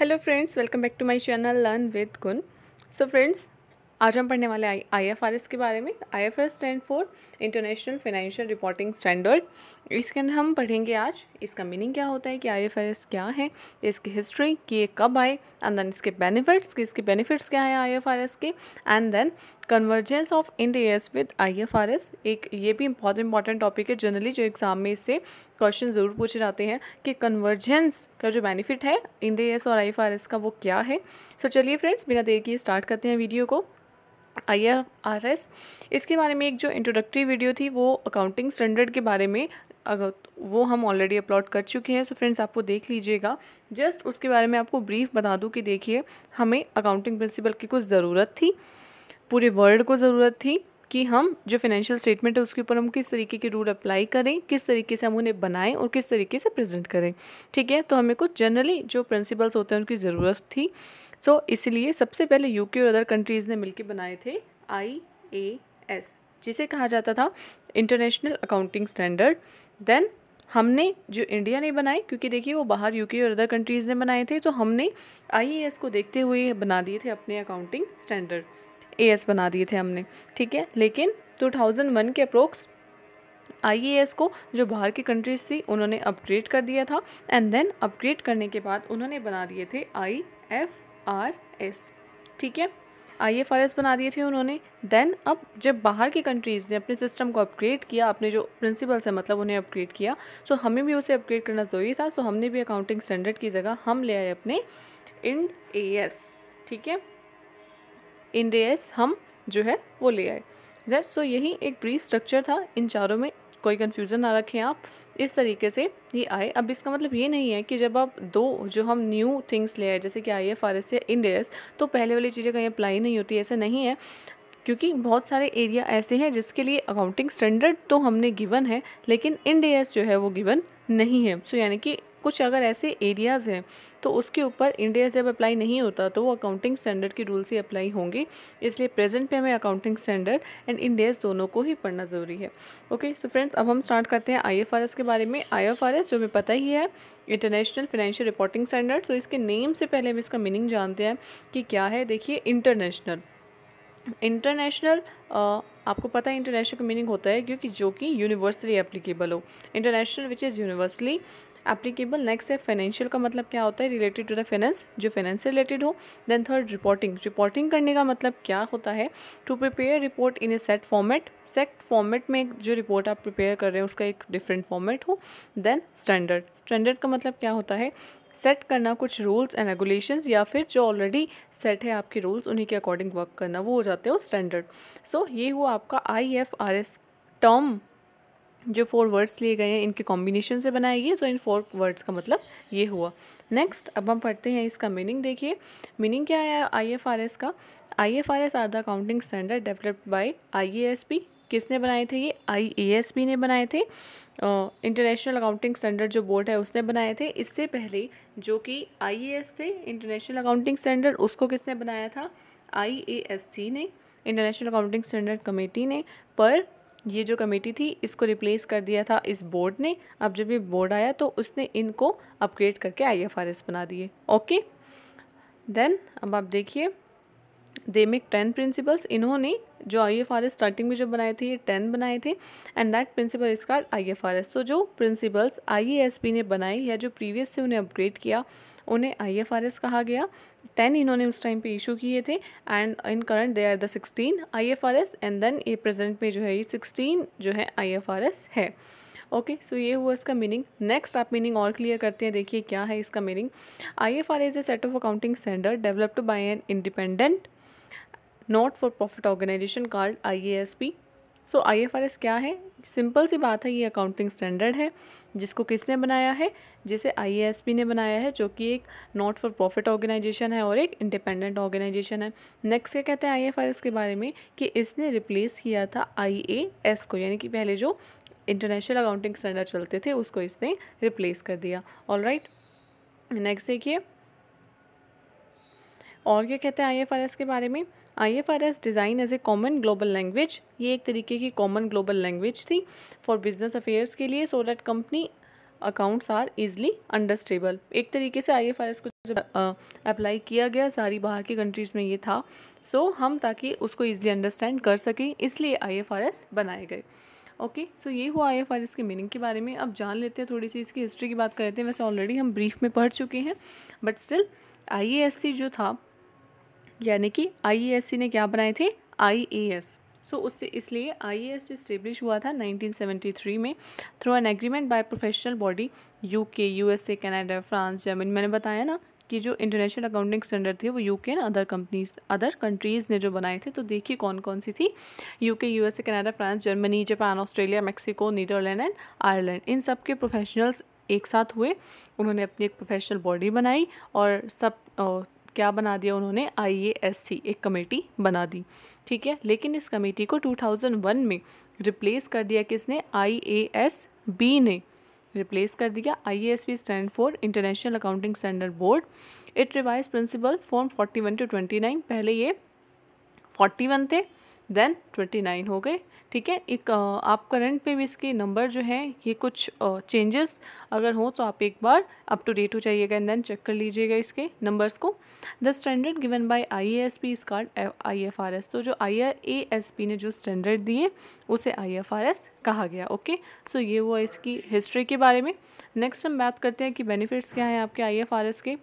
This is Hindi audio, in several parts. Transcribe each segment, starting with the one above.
Hello friends welcome back to my channel learn with Gun so friends आज हम पढ़ने वाले आई आईएफआरएस के बारे में IFRS stand for international financial reporting standard इसके अंदर हम पढ़ेंगे आज इसका मीनिंग क्या होता है कि आईएफआरएस क्या है इसकी हिस्ट्री कि ये कब आए एंड देन इसके बेनिफिट्स कि इसके बेनिफिट्स क्या है एस के and then convergence of Ind AS with I F R S एक ये भी बहुत इंपॉर्टेंट टॉपिक है जनरली जो एग्जाम में इससे क्वेश्चन ज़रूर पूछे जाते हैं कि कन्वर्जेंस का जो बेनिफिट है इंड एस और आई एफ आर एस का वो क्या है सो so, चलिए फ्रेंड्स बिना देर के स्टार्ट करते हैं वीडियो को आई आर एस इसके बारे में एक जो इंट्रोडक्टरी वीडियो थी वो अकाउंटिंग स्टैंडर्ड के बारे में अगर वो हम ऑलरेडी अपलोड कर चुके हैं सो फ्रेंड्स आपको देख लीजिएगा जस्ट उसके बारे में आपको ब्रीफ बता दूँ कि देखिए हमें अकाउंटिंग प्रिंसिपल की कुछ ज़रूरत थी पूरे वर्ल्ड को ज़रूरत थी कि हम जो फाइनेंशियल स्टेटमेंट है उसके ऊपर हम किस तरीके के रूल अप्लाई करें किस तरीके से हम उन्हें बनाएं और किस तरीके से प्रेजेंट करें ठीक है तो हमें कुछ जनरली जो प्रिंसिपल्स होते हैं उनकी ज़रूरत थी सो so, इसलिए सबसे पहले यूके और अदर कंट्रीज़ ने मिलकर बनाए थे आई ए एस जिसे कहा जाता था इंटरनेशनल अकाउंटिंग स्टैंडर्ड देन हमने जो इंडिया ने बनाए क्योंकि देखिए वो बाहर यूके और अदर कंट्रीज़ ने बनाए थे तो हमने आई को देखते हुए बना दिए थे अपने अकाउंटिंग स्टैंडर्ड ए एस बना दिए थे हमने ठीक है लेकिन 2001 के अप्रोक्स आई को जो बाहर की कंट्रीज थी उन्होंने अपग्रेड कर दिया था एंड देन अपग्रेड करने के बाद उन्होंने बना दिए थे आई एफ आर एस ठीक है आई एफ आर एस बना दिए थे उन्होंने देन अब जब बाहर की कंट्रीज़ ने अपने सिस्टम को अपग्रेड किया अपने जो प्रिंसिपल्स हैं मतलब उन्हें अपग्रेड किया सो तो हमें भी उसे अपग्रेड करना ज़रूरी था सो तो हमने भी अकाउंटिंग स्टैंडर्ड की जगह हम ले आए अपने इंड ए एस ठीक है इंडेस हम जो है वो ले आए जैट सो यही एक ब्रीफ स्ट्रक्चर था इन चारों में कोई कन्फ्यूज़न ना रखें आप इस तरीके से ये आए अब इसका मतलब ये नहीं है कि जब आप दो जो हम न्यू थिंग्स ले आए जैसे कि आई एफ आर एस या इंडेस तो पहले वाली चीज़ें कहीं अप्लाई नहीं होती ऐसा नहीं है क्योंकि बहुत सारे एरिया ऐसे हैं जिसके लिए अकाउंटिंग स्टैंडर्ड तो हमने गिवन है लेकिन इंडेस जो है वो गिवन नहीं है सो so, यानी कि कुछ अगर ऐसे एरियाज़ हैं तो उसके ऊपर इंडिया जब अप्लाई नहीं होता तो वो अकाउंटिंग स्टैंडर्ड की रूल से अप्लाई होंगी इसलिए प्रेजेंट पे हमें अकाउंटिंग स्टैंडर्ड एंड इंडियाज दोनों को ही पढ़ना ज़रूरी है ओके सो फ्रेंड्स अब हम स्टार्ट करते हैं आई के बारे में आई जो हमें पता ही है international financial reporting standard so इसके नेम से पहले हम इसका मीनिंग जानते हैं कि क्या है देखिए इंटरनेशनल इंटरनेशनल आपको पता है इंटरनेशनल का मीनिंग होता है क्योंकि जो कि यूनिवर्सली एप्लीकेबल हो international which is universally applicable next है फाइनेंशियल का मतलब क्या होता है रिलेटेड टू द फाइनेंस जो फाइनेंस से रिलेटेड हो देन थर्ड रिपोर्टिंग रिपोर्टिंग करने का मतलब क्या होता है to prepare report in a set format set format में जो रिपोर्ट आप प्रिपेयर कर रहे हैं उसका एक डिफरेंट फॉर्मेट हो देन स्टैंडर्ड स्टैंडर्ड का मतलब क्या होता है सेट करना कुछ रूल्स एंड रेगुलेशंस या फिर जो ऑलरेडी सेट है आपके रूल्स उन्हीं के अकॉर्डिंग वर्क करना वो हो जाते हो स्टैंडर्ड सो so, ये हुआ आपका I F R S term जो फोर वर्ड्स लिए गए हैं इनके कॉम्बिनेशन से बनाए गए तो इन फोर वर्ड्स का मतलब ये हुआ नेक्स्ट अब हम पढ़ते हैं इसका मीनिंग देखिए मीनिंग क्या है आई एफ आर एस का I F R S are the accounting standard developed by I A S P किसने बनाए थे ये आई ए एस पी ने बनाए थे इंटरनेशनल अकाउंटिंग स्टैंडर्ड जो बोर्ड है उसने बनाए थे इससे पहले जो कि आई ए एस थे इंटरनेशनल अकाउंटिंग स्टैंडर्ड उसको किसने बनाया था आई ए एस सी ने इंटरनेशनल अकाउंटिंग स्टैंडर्ड कमेटी ने पर ये जो कमेटी थी इसको रिप्लेस कर दिया था इस बोर्ड ने अब जब ये बोर्ड आया तो उसने इनको अपग्रेड करके आई बना दिए ओके देन अब आप देखिए दे मेक टेन प्रिंसिपल्स इन्होंने जो I F R S starting में जो बनाए थे ये टेन बनाए थे एंड दैट प्रिंसिपल इसका आई एफ आर एस तो जो principles I A S P ने बनाए या जो प्रीवियस से उन्हें अपग्रेड किया उन्हें आई एफ आर एस कहा गया टेन इन्होंने उस टाइम पे इशू किए थे and in current they are the sixteen IFRS and then ये प्रेजेंट में जो है ये सिक्सटीन जो है आईएफआरएस है ओके okay, सो so ये हुआ इसका मीनिंग नेक्स्ट आप मीनिंग और क्लियर करते हैं देखिए क्या है इसका meaning I F R as a set of accounting standard developed by an independent not for profit organisation called I A S P so I क्या है सिंपल सी बात है ये अकाउंटिंग स्टैंडर्ड है जिसको किसने बनाया है जिसे आई ने बनाया है जो कि एक नॉट फॉर प्रॉफिट ऑर्गेनाइजेशन है और एक इंडिपेंडेंट ऑर्गेनाइजेशन है नेक्स्ट क्या कहते हैं आई के बारे में कि इसने रिप्लेस किया था आई को यानी कि पहले जो इंटरनेशनल अकाउंटिंग स्टैंडर्ड चलते थे उसको इसने रिप्लेस कर दिया ऑल राइट नेक्स्ट देखिए और क्या कहते हैं आई के बारे में I F R S design as a common global language ये एक तरीके की कॉमन ग्लोबल लैंग्वेज थी फॉर बिजनेस अफेयर्स के लिए so that company accounts are easily understandable एक तरीके से आई को जब अप्लाई किया गया सारी बाहर की कंट्रीज़ में ये था सो so, हम ताकि उसको ईजिली अंडरस्टैंड कर सकें इसलिए आई बनाए गए ओके okay, सो so ये हुआ आई एफ आर एस के मीनिंग के बारे में अब जान लेते हैं थोड़ी सी इसकी हिस्ट्री की बात करते हैं वैसे ऑलरेडी हम ब्रीफ में पढ़ चुके हैं but still I A S C जो था यानी कि आईएएससी ने क्या बनाए थे आईएएस सो so, उससे इसलिए आई ए एस इस्टेब्लिश हुआ था 1973 में through an agreement by professional body UK USA Canada France Germany मैंने बताया ना कि जो इंटरनेशनल अकाउंटिंग स्टैंडर्ड थे वो UK and other companies other countries ने जो बनाए थे तो देखिए कौन कौन सी थी UK USA Canada France Germany Japan Australia Mexico Netherland and Ireland इन सब के प्रोफेशनल्स एक साथ हुए उन्होंने अपनी एक प्रोफेशनल बॉडी बनाई और सब क्या बना दिया उन्होंने आई एक कमेटी बना दी ठीक है लेकिन इस कमेटी को 2001 में रिप्लेस कर दिया किसने आई ने रिप्लेस कर दिया IASB stand for international accounting standard board it revise principle form 41 to 29 पहले ये 41 थे देन ट्वेंटी नाइन हो गए ठीक है एक आप करंट पे भी इसके नंबर जो हैं ये कुछ चेंजेस अगर हो तो आप एक बार अप टू डेट हो जाइएगा एंड देन चेक कर लीजिएगा इसके नंबर्स को the standard given by I S P इस called I F R S तो जो आई ए एस पी ने जो स्टैंडर्ड दिए उसे आई एफ आर एस कहा गया ओके सो ये हुआ इसकी हिस्ट्री के बारे में नेक्स्ट हम बात करते हैं कि बेनिफिट्स क्या हैं आपके आई एफ आर एस के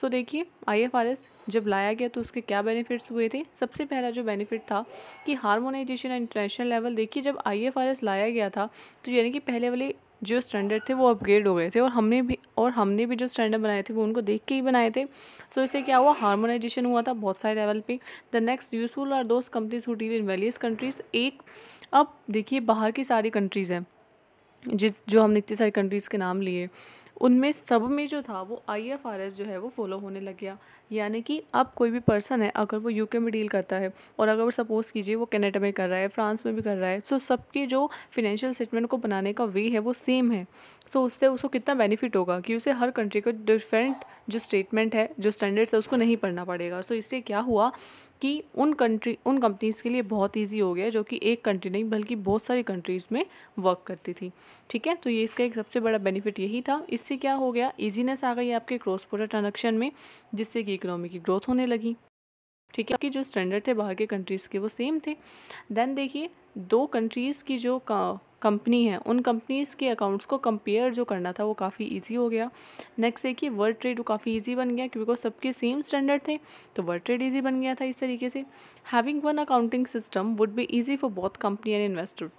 सो देखिए एस जब लाया गया तो उसके क्या बेनिफिट्स हुए थे सबसे पहला जो बेनिफिट था कि हारमोनाइजेशन इंटरनेशनल लेवल देखिए जब एस लाया गया था तो यानी कि पहले वाले जो स्टैंडर्ड थे वो अपग्रेड हो गए थे और हमने भी और हमने भी जो स्टैंडर्ड बनाए थे वो उनको देख के ही बनाए थे सो so, इससे क्या हुआ हारमोनाइजेशन हुआ था बहुत सारे लेवल पे द नेक्स्ट यूजफुल आर दोस्त companies who deal in various countries एक अब देखिए बाहर की सारी कंट्रीज़ हैं जिस जो हमने इतनी सारी कंट्रीज़ के नाम लिए उनमें सब में जो था वो आई एफ आर एस जो है वो फॉलो होने लग गया यानी कि अब कोई भी पर्सन है अगर वो यूके में डील करता है और अगर वो सपोज़ कीजिए वो कनाडा में कर रहा है फ्रांस में भी कर रहा है सो सबके जो फिनेंशियल स्टेटमेंट को बनाने का वे है वो सेम है सो तो उससे उसको कितना बेनिफिट होगा कि उसे हर कंट्री को डिफरेंट जो स्टेटमेंट है जो स्टैंडर्ड्स है उसको नहीं पढ़ना पड़ेगा सो इससे क्या हुआ कि उन कंट्री उन कंपनीज़ के लिए बहुत इजी हो गया जो कि एक कंट्री नहीं बल्कि बहुत सारी कंट्रीज़ में वर्क करती थी ठीक है तो ये इसका एक सबसे बड़ा बेनिफिट यही था इससे क्या हो गया इजीनेस आ गई आपके क्रॉस पोर्टर ट्रांजेक्शन में जिससे कि इकोनॉमी की ग्रोथ होने लगी ठीक है कि जो स्टैंडर्ड थे बाहर के कंट्रीज़ के वो सेम थे देन देखिए दो कंट्रीज़ की जो कंपनी हैं उन कंपनीज़ के अकाउंट्स को कंपेयर जो करना था वो काफ़ी ईजी हो गया नेक्स्ट है कि वर्ल्ड ट्रेड वो काफ़ी ईजी बन गया क्योंकि सबके सेम स्टैंडर्ड थे तो वर्ल्ड ट्रेड ईजी बन गया था इस तरीके से having one accounting system would be easy for both company and investor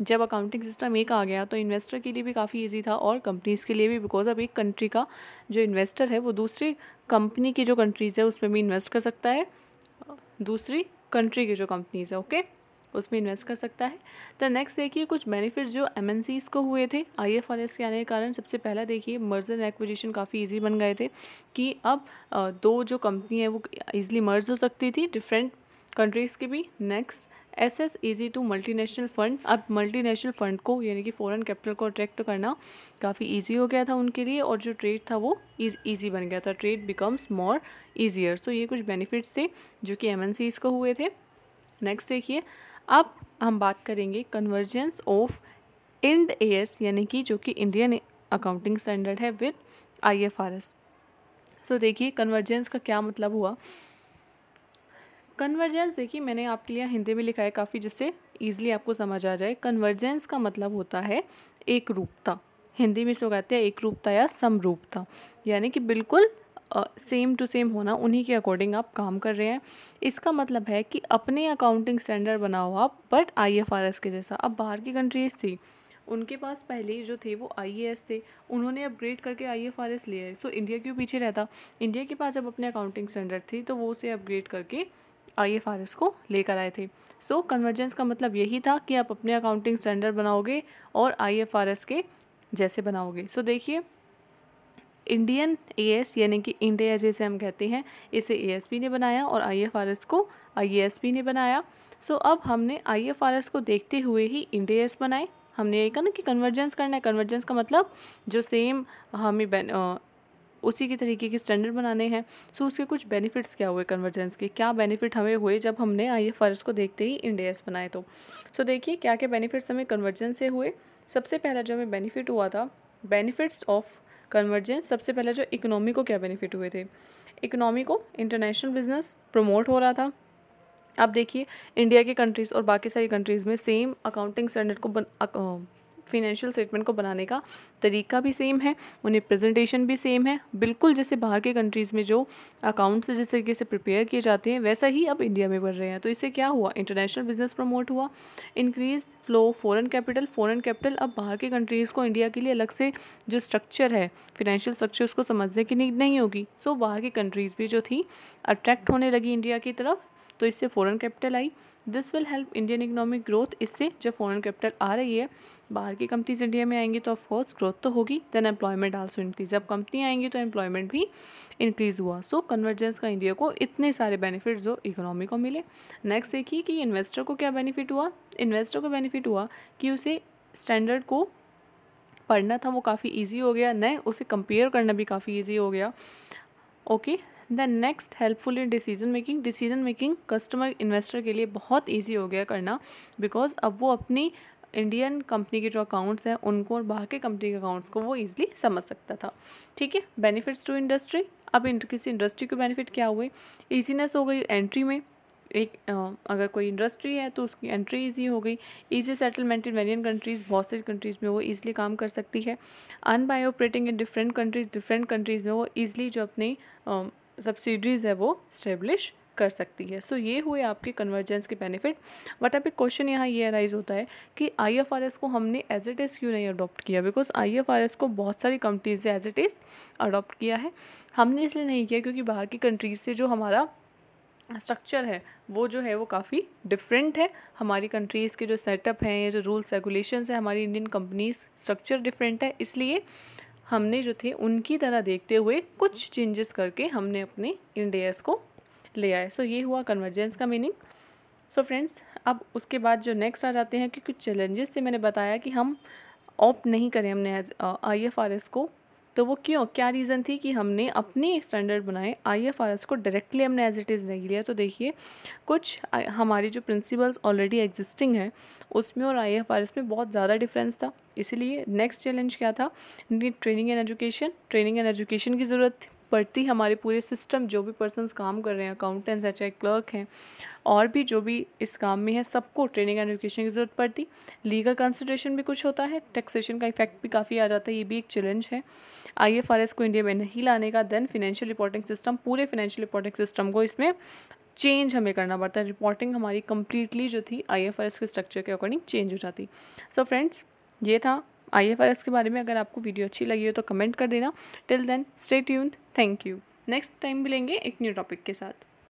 जब अकाउंटिंग सिस्टम एक आ गया तो इन्वेस्टर के लिए भी काफ़ी ईजी था और कंपनीज़ के लिए भी बिकॉज अब एक कंट्री का जो इन्वेस्टर है वो दूसरी कंपनी की जो कंट्रीज़ है उसमें भी इन्वेस्ट कर सकता है दूसरी कंट्री की जो कंपनीज़ है ओके okay? उसमें इन्वेस्ट कर सकता है तो नेक्स्ट देखिए कुछ बेनिफिट्स जो एम को हुए थे आई एफ के आने के कारण सबसे पहला देखिए मर्ज एंड एक्विजिशन काफ़ी ईजी बन गए थे कि अब दो जो कंपनी है वो ईजिली मर्ज हो सकती थी डिफरेंट कंट्रीज़ की भी next S S easy to multinational fund अब मल्टीनेशनल फ़ंड को यानी कि फ़ॉरेन कैपिटल को अट्रैक्ट तो करना काफ़ी इजी हो गया था उनके लिए और जो ट्रेड था वो ईजी बन गया था trade becomes more easier so ये कुछ बेनिफिट्स थे जो कि एम को हुए थे नेक्स्ट देखिए अब हम बात करेंगे कन्वर्जेंस ऑफ इंड एस यानी कि जो कि इंडियन अकाउंटिंग स्टैंडर्ड है with I F R S so देखिए कन्वर्जेंस का क्या मतलब हुआ कन्वर्जेंस देखिए मैंने आपके लिए हिंदी में लिखा है काफ़ी जिससे ईजिली आपको समझ आ जाए कन्वर्जेंस का मतलब होता है एक रूपता हिंदी में इसको कहते हैं एक रूपता या समरूपता यानी कि बिल्कुल सेम टू सेम होना उन्हीं के अकॉर्डिंग आप काम कर रहे हैं इसका मतलब है कि अपने अकाउंटिंग स्टैंडर्ड बनाओ आप but I F R S के जैसा अब बाहर की कंट्रीज़ थी उनके पास पहले जो थे वो आई ए एस थे उन्होंने अपग्रेड करके आई एफ आर एस लिया है सो इंडिया क्यों पीछे रहता इंडिया के पास जब अपने अकाउंटिंग स्टैंडर्ड थी तो वो उसे अपग्रेड करके आई एफ आर एस को लेकर आए थे सो so, कन्वर्जेंस का मतलब यही था कि आप अपने अकाउंटिंग स्टैंडर्ड बनाओगे और आई एफ आर एस के जैसे बनाओगे सो so, देखिए इंडियन एएस यानी कि इंडिया जैसे हम कहते हैं इसे ए ने बनाया और आईएफआरएस को आई ने बनाया सो अब हमने आईएफआरएस को देखते हुए ही एस बनाए हमने ये कहा ना कि कन्वर्जेंस करना है कन्वर्जेंस का मतलब जो सेम हमें बेन उसी के तरीके के स्टैंडर्ड बनाने हैं सो so, उसके कुछ बेनिफिट्स क्या हुए कन्वर्जेंस के क्या बेनिफिट हमें हुए जब हमने आई एफ को देखते ही एस बनाए तो सो so, देखिए क्या क्या बेनिफिट्स हमें कन्वर्जेंस से हुए सबसे पहला जो हमें बेनिफिट हुआ था बेनिफिट्स ऑफ कन्वर्जेंस सबसे पहले जो इकनॉमी को क्या बेनिफिट हुए थे इकनॉमी को इंटरनेशनल बिजनेस प्रमोट हो रहा था अब देखिए इंडिया के कंट्रीज़ और बाकी सारी कंट्रीज़ में सेम अकाउंटिंग स्टैंडर्ड को बन, फिनेंशियल स्टेटमेंट को बनाने का तरीका भी सेम है उन्हें प्रेजेंटेशन भी सेम है बिल्कुल जैसे बाहर के कंट्रीज़ में जो अकाउंट्स जिस तरीके से प्रिपेयर किए जाते हैं वैसा ही अब इंडिया में बढ़ रहे हैं तो इससे क्या हुआ इंटरनेशनल बिजनेस प्रमोट हुआ increase flow foreign capital foreign capital अब बाहर के कंट्रीज़ को इंडिया के लिए अलग से जो स्ट्रक्चर है फिनेंशियल स्ट्रक्चर उसको समझने की नीड नहीं होगी सो बाहर की कंट्रीज़ भी जो थी अट्रैक्ट होने लगी इंडिया की तरफ तो इससे फॉरेन कैपिटल आई this will help Indian economic growth इससे जब फॉरेन कैपिटल आ रही है बाहर की कंपनीज इंडिया में आएंगी तो ऑफकोर्स ग्रोथ तो होगी देन एम्प्लॉयमेंट आल्सो इंक्रीज जब कंपनी आएंगी तो एम्प्लॉयमेंट भी इंक्रीज हुआ सो so, कन्वर्जेंस का इंडिया को इतने सारे बेनिफिट जो इकोनॉमी को मिले नेक्स्ट देखिए कि इन्वेस्टर को क्या बेनिफिट हुआ इन्वेस्टर को बेनिफिट हुआ कि उसे स्टैंडर्ड को पढ़ना था वो काफ़ी ईजी हो गया नए उसे कंपेयर करना भी काफ़ी ईजी हो गया okay okay, then next helpful in decision making decision making customer investor के लिए बहुत ईजी हो गया करना बिकॉज अब वो अपनी इंडियन कंपनी के जो अकाउंट्स हैं उनको और बाहर के कंपनी के अकाउंट्स को वो ईजिली समझ सकता था ठीक है बेनिफिट्स टू इंडस्ट्री अब किसी इंडस्ट्री के बेनिफिट क्या हुए ईजीनेस हो गई एंट्री में एक अगर कोई इंडस्ट्री है तो उसकी एंट्री इजी हो गई easy settlement in various countries बहुत सारी कंट्रीज़ में वो इजीली काम कर सकती है अनबाई operating in different countries different countries में वो इजीली जो अपनी सब्सिडीज़ है वो स्टेब्लिश कर सकती है सो so, ये हुए आपके कन्वर्जेंस के बेनिफिट बट अब एक क्वेश्चन यहाँ ये अराइज होता है कि आई एफ आर एस को हमने एज इट इज़ क्यों नहीं अडॉप्ट किया because I F R S को बहुत सारी कंपनीज़ ने एज इट इज़ अडॉप्ट किया है हमने इसलिए नहीं किया क्योंकि बाहर की कंट्रीज़ से जो हमारा स्ट्रक्चर है वो जो है वो काफ़ी डिफरेंट है हमारी कंट्रीज़ के जो सेटअप हैं या जो रूल्स रेगुलेशन है हमारी इंडियन कंपनीज स्ट्रक्चर डिफरेंट है इसलिए हमने जो थे उनकी तरह देखते हुए कुछ चेंजेस करके हमने अपने इंडेयर्स को ले आए सो so, ये हुआ कन्वर्जेंस का मीनिंग सो फ्रेंड्स अब उसके बाद जो नेक्स्ट आ जाते हैं कि कुछ चैलेंजेस से मैंने बताया कि हम ऑप्ट नहीं करें हमने as I F R S को तो वो क्यों क्या रीज़न थी कि हमने अपने स्टैंडर्ड बनाए आईएफआरएस को डायरेक्टली हमने एज इट इज़ नहीं लिया तो देखिए कुछ हमारी जो प्रिंसिपल्स ऑलरेडी एग्जिस्टिंग हैं उसमें और आईएफआरएस में बहुत ज़्यादा डिफरेंस था इसीलिए नेक्स्ट चैलेंज क्या था training and education training and education की ज़रूरत थी है हमारे पूरे सिस्टम जो भी पर्सनस काम कर रहे हैं अकाउंटेंट्स हैं चाहे क्लर्क हैं और भी जो भी इस काम में है सबको ट्रेनिंग एंड एजुकेशन की ज़रूरत पड़ती लीगल कंसिड्रेशन भी कुछ होता है टैक्सेशन का इफेक्ट भी काफ़ी आ जाता है ये भी एक चैलेंज है आई को इंडिया में नहीं लाने का देन फिनेंशियल रिपोर्टिंग सिस्टम पूरे फिनेंशियल रिपोर्टिंग सिस्टम को इसमें चेंज हमें करना पड़ता है रिपोर्टिंग हमारी कम्प्लीटली जो थी आई के स्ट्रक्चर के अकॉर्डिंग चेंज हो जाती सो so फ्रेंड्स ये था आई के बारे में अगर आपको वीडियो अच्छी लगी हो तो कमेंट कर देना till then stay tuned thank you next time मिलेंगे एक न्यू टॉपिक के साथ